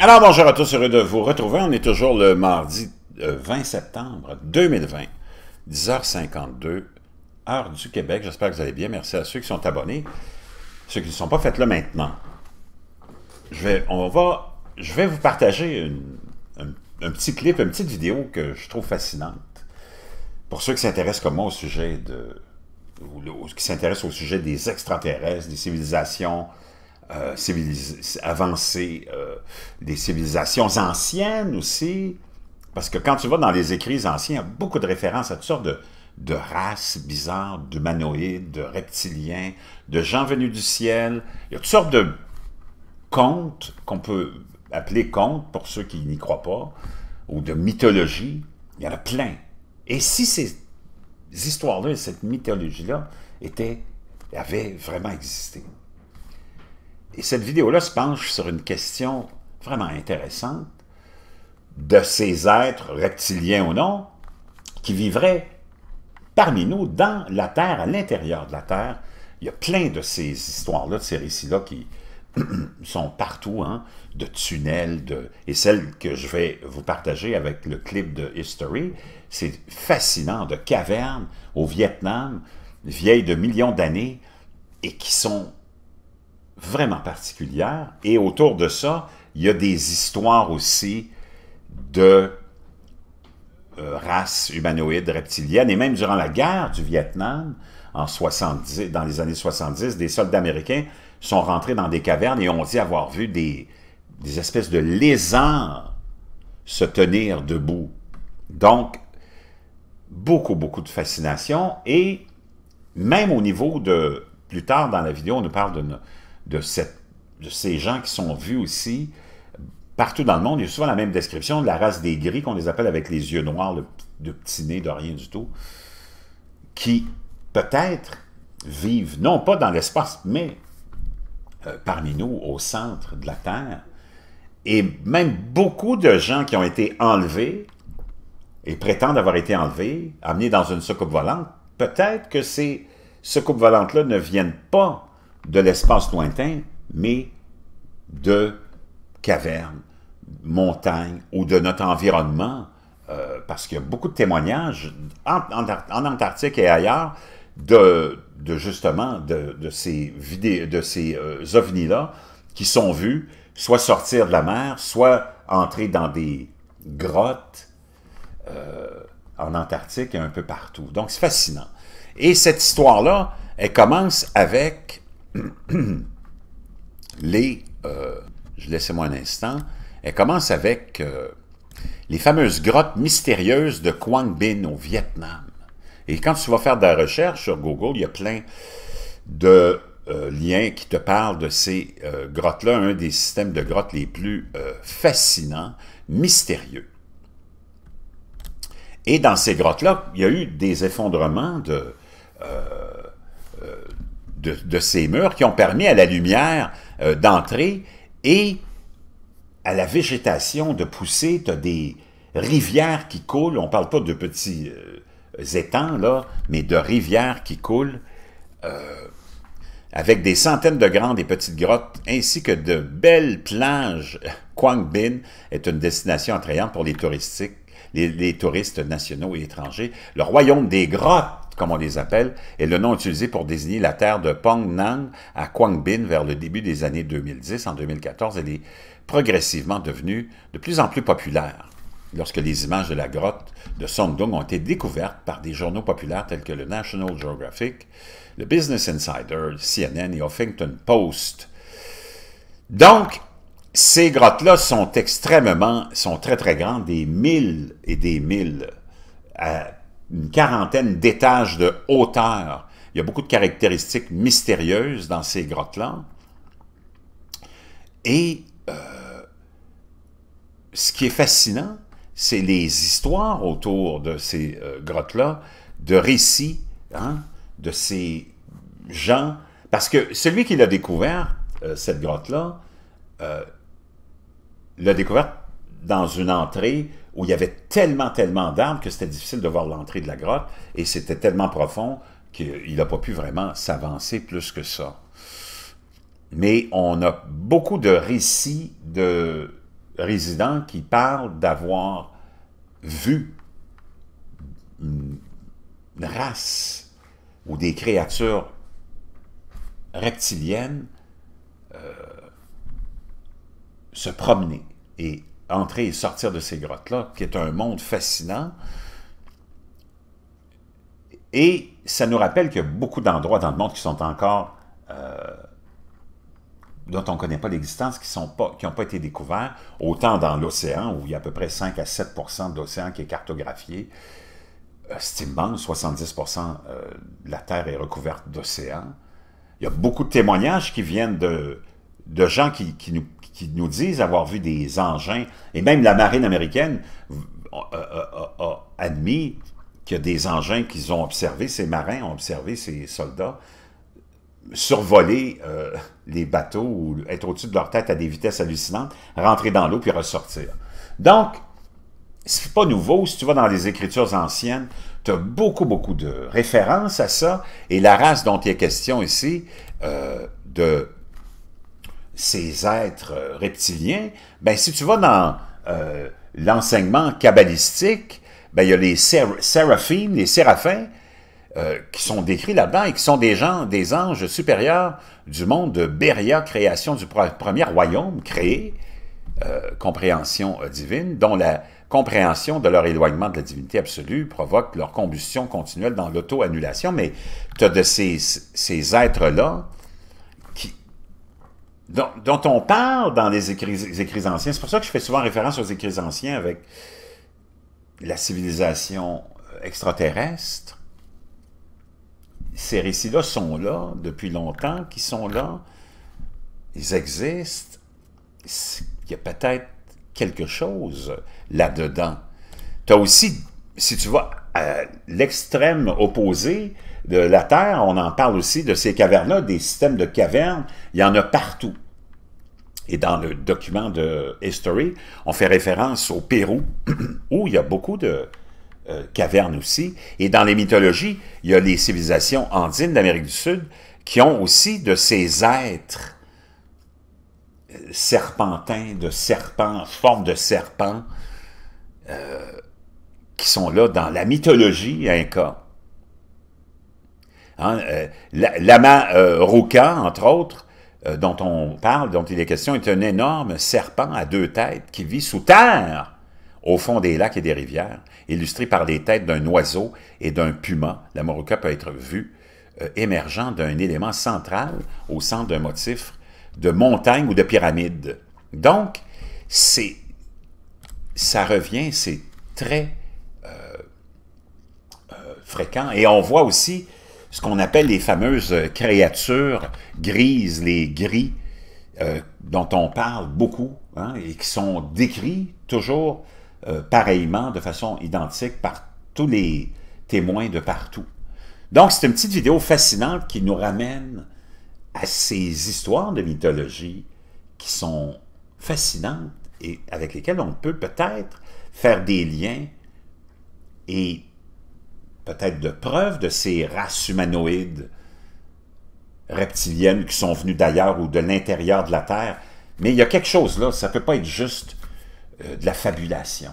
Alors bonjour à tous, heureux de vous retrouver. On est toujours le mardi 20 euh, septembre 2020, 10h52, heure du Québec. J'espère que vous allez bien. Merci à ceux qui sont abonnés. Ceux qui ne sont pas, faites là maintenant. Je vais, on va, je vais vous partager un petit clip, une petite vidéo que je trouve fascinante. Pour ceux qui s'intéressent comme moi au sujet de... qui s'intéressent au sujet des extraterrestres, des civilisations, euh, avancées, euh, des civilisations anciennes aussi. Parce que quand tu vas dans les écrits anciens, il y a beaucoup de références à toutes sortes de, de races bizarres, d'humanoïdes, de reptiliens, de gens venus du ciel. Il y a toutes sortes de contes qu'on peut appeler contes pour ceux qui n'y croient pas, ou de mythologie. Il y en a plein. Et si ces histoires-là et cette mythologie-là étaient, avaient vraiment existé? Et cette vidéo-là se penche sur une question vraiment intéressante de ces êtres, reptiliens ou non, qui vivraient parmi nous dans la Terre, à l'intérieur de la Terre. Il y a plein de ces histoires-là, de ces récits-là qui sont partout, hein, de tunnels, de... et celle que je vais vous partager avec le clip de History, c'est fascinant, de cavernes au Vietnam, vieilles de millions d'années, et qui sont vraiment particulière. Et autour de ça, il y a des histoires aussi de euh, races humanoïdes, reptiliennes, et même durant la guerre du Vietnam, en 70, dans les années 70, des soldats américains sont rentrés dans des cavernes et ont dit avoir vu des, des espèces de lézards se tenir debout. Donc, beaucoup, beaucoup de fascination, et même au niveau de, plus tard dans la vidéo, on nous parle de, de, ces gens qui sont vus aussi partout dans le monde. Il y a souvent la même description de la race des gris, qu'on les appelle avec les yeux noirs, de, petit nez, de rien du tout, qui peut-être vivent, non pas dans l'espace, mais euh, parmi nous, au centre de la Terre. Et même beaucoup de gens qui ont été enlevés et prétendent avoir été enlevés, amenés dans une soucoupe volante, peut-être que ces soucoupes volantes-là ne viennent pas de l'espace lointain, mais de cavernes, montagnes ou de notre environnement, euh, parce qu'il y a beaucoup de témoignages en, Antarctique et ailleurs de, justement de, ces, de ces euh, ovnis-là qui sont vus soit sortir de la mer, soit entrer dans des grottes euh, en Antarctique et un peu partout. Donc c'est fascinant. Et cette histoire-là, elle commence avec les, euh, je laissez-moi un instant, elle commence avec euh, les fameuses grottes mystérieuses de Quang Binh au Vietnam. Et quand tu vas faire de la recherche sur Google, il y a plein de euh, liens qui te parlent de ces grottes-là, un des systèmes de grottes les plus fascinants, mystérieux. Et dans ces grottes-là, il y a eu des effondrements de, de, ces murs qui ont permis à la lumière euh, d'entrer et à la végétation de pousser. Tu as des rivières qui coulent. On ne parle pas de petits euh, étangs, là, mais de rivières qui coulent euh, avec des centaines de grandes et petites grottes ainsi que de belles plages. Bin est une destination attrayante pour les touristiques les, touristes nationaux et étrangers, le royaume des grottes comme on les appelle, est le nom utilisé pour désigner la terre de Pongnan à bin vers le début des années 2010. En 2014, elle est progressivement devenue de plus en plus populaire lorsque les images de la grotte de Songdong ont été découvertes par des journaux populaires tels que le National Geographic, le Business Insider, CNN et Huffington Post. Donc, ces grottes-là sont extrêmement, sont très très grandes, des mille et des mille, euh, une quarantaine d'étages de hauteur. Il y a beaucoup de caractéristiques mystérieuses dans ces grottes-là. Et euh, ce qui est fascinant, c'est les histoires autour de ces euh, grottes-là, de récits hein, de ces gens. Parce que celui qui l'a découvert, euh, cette grotte-là, l'a découvert dans une entrée où il y avait tellement, tellement d'arbres que c'était difficile de voir l'entrée de la grotte et c'était tellement profond qu'il n'a pas pu vraiment s'avancer plus que ça. Mais on a beaucoup de récits de résidents qui parlent d'avoir vu une race ou des créatures reptiliennes euh, se promener. Et entrer et sortir de ces grottes-là, qui est un monde fascinant. Et ça nous rappelle qu'il y a beaucoup d'endroits dans le monde qui sont encore... Euh, dont on ne connaît pas l'existence, qui n'ont pas, qui pas été découverts, autant dans l'océan, où il y a à peu près 5 à 7 de l'océan qui est cartographié. Euh, c'est 70 euh, de la Terre est recouverte d'océan. Il y a beaucoup de témoignages qui viennent de, de gens qui, qui nous qui nous disent avoir vu des engins, et même la marine américaine euh, euh, euh, a, admis qu'il y a des engins qu'ils ont observés, ces marins ont observé ces soldats, survoler les bateaux ou être au-dessus de leur tête à des vitesses hallucinantes, rentrer dans l'eau puis ressortir. Donc, c'est pas nouveau, si tu vas dans les Écritures anciennes, tu as beaucoup, beaucoup de références à ça, et la race dont il est question ici, de ces êtres euh, reptiliens, ben, si tu vas dans euh, l'enseignement kabbalistique, ben, il y a les séraphines, les séraphins, euh, qui sont décrits là-dedans et qui sont des gens, des anges supérieurs du monde de Beria, création du premier royaume créé, compréhension divine, dont la compréhension de leur éloignement de la divinité absolue provoque leur combustion continuelle dans l'auto-annulation, mais tu as de ces, ces êtres-là dont, on parle dans les écrits, anciens. C'est pour ça que je fais souvent référence aux écrits anciens avec la civilisation euh, extraterrestre. Ces récits-là sont là depuis longtemps, qui sont là, ils existent. Il y a peut-être quelque chose là-dedans. Tu as aussi, si tu vas à l'extrême opposé, de la Terre, on en parle aussi de ces cavernes-là, des systèmes de cavernes, il y en a partout. Et dans le document de History, on fait référence au Pérou, où il y a beaucoup de euh, cavernes aussi. Et dans les mythologies, il y a les civilisations andines d'Amérique du Sud qui ont aussi de ces êtres euh, serpentins, de serpents, formes de serpents, euh, qui sont là dans la mythologie inca. Hein, euh, Lama euh, entre autres, euh, dont on parle, dont il est question, est un énorme serpent à deux têtes qui vit sous terre, au fond des lacs et des rivières, illustré par les têtes d'un oiseau et d'un puma. La peut être vu émergeant d'un élément central au centre d'un motif de montagne ou de pyramide. Donc, c'est ça revient, c'est très fréquent. Et on voit aussi ce qu'on appelle les fameuses euh, créatures grises, les gris, euh, dont on parle beaucoup hein, et qui sont décrits toujours euh, pareillement, de façon identique par tous les témoins de partout. Donc, c'est une petite vidéo fascinante qui nous ramène à ces histoires de mythologie qui sont fascinantes et avec lesquelles on peut peut-être faire des liens et peut-être de preuves de ces races humanoïdes reptiliennes qui sont venues d'ailleurs ou de l'intérieur de la Terre. Mais il y a quelque chose là, ça ne peut pas être juste euh, de la fabulation.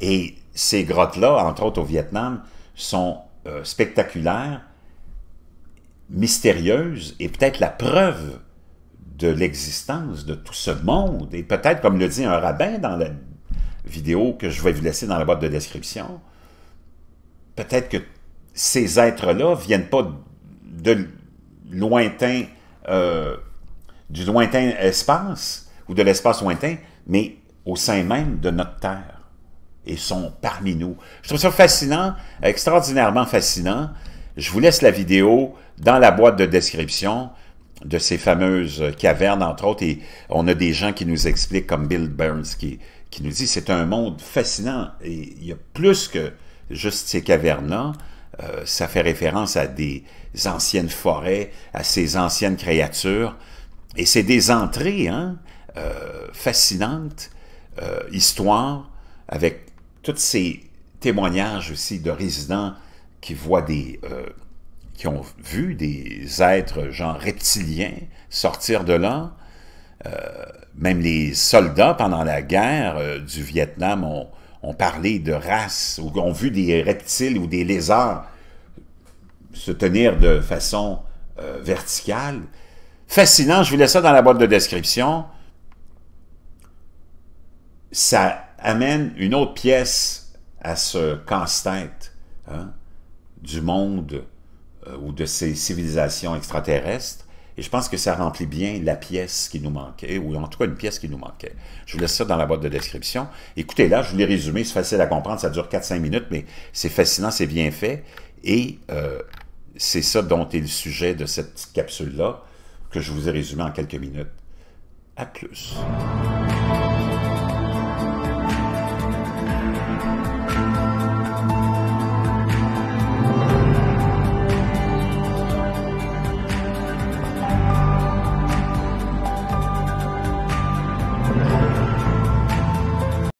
Et ces grottes-là, entre autres au Vietnam, sont euh, spectaculaires, mystérieuses, et peut-être la preuve de l'existence de tout ce monde. Et peut-être, comme le dit un rabbin dans la vidéo que je vais vous laisser dans la boîte de description, peut-être que ces êtres-là viennent pas de lointain, euh, du lointain espace ou de l'espace lointain, mais au sein même de notre Terre. Et sont parmi nous. Je trouve ça fascinant, extraordinairement fascinant. Je vous laisse la vidéo dans la boîte de description de ces fameuses cavernes, entre autres, et on a des gens qui nous expliquent, comme Bill Burns, qui, qui nous dit c'est un monde fascinant, et il y a plus que Juste ces cavernes-là, euh, ça fait référence à des anciennes forêts, à ces anciennes créatures. Et c'est des entrées hein, euh, fascinantes, euh, histoires, avec tous ces témoignages aussi de résidents qui voient des... qui ont vu des êtres genre reptiliens sortir de là. même les soldats pendant la guerre du Vietnam ont, on parlait de races ou ont vu des reptiles ou des lézards se tenir de façon euh, verticale. Fascinant, je vous laisse ça dans la boîte de description. Ça amène une autre pièce à ce casse-tête hein, du monde euh, ou de ces civilisations extraterrestres. Et je pense que ça remplit bien la pièce qui nous manquait, ou en tout cas une pièce qui nous manquait. Je vous laisse ça dans la boîte de description. Écoutez, là, je vous l'ai résumé, c'est facile à comprendre, ça dure 4-5 minutes, mais c'est fascinant, c'est bien fait. Et euh, c'est ça dont est le sujet de cette capsule-là, que je vous ai résumé en quelques minutes. À plus.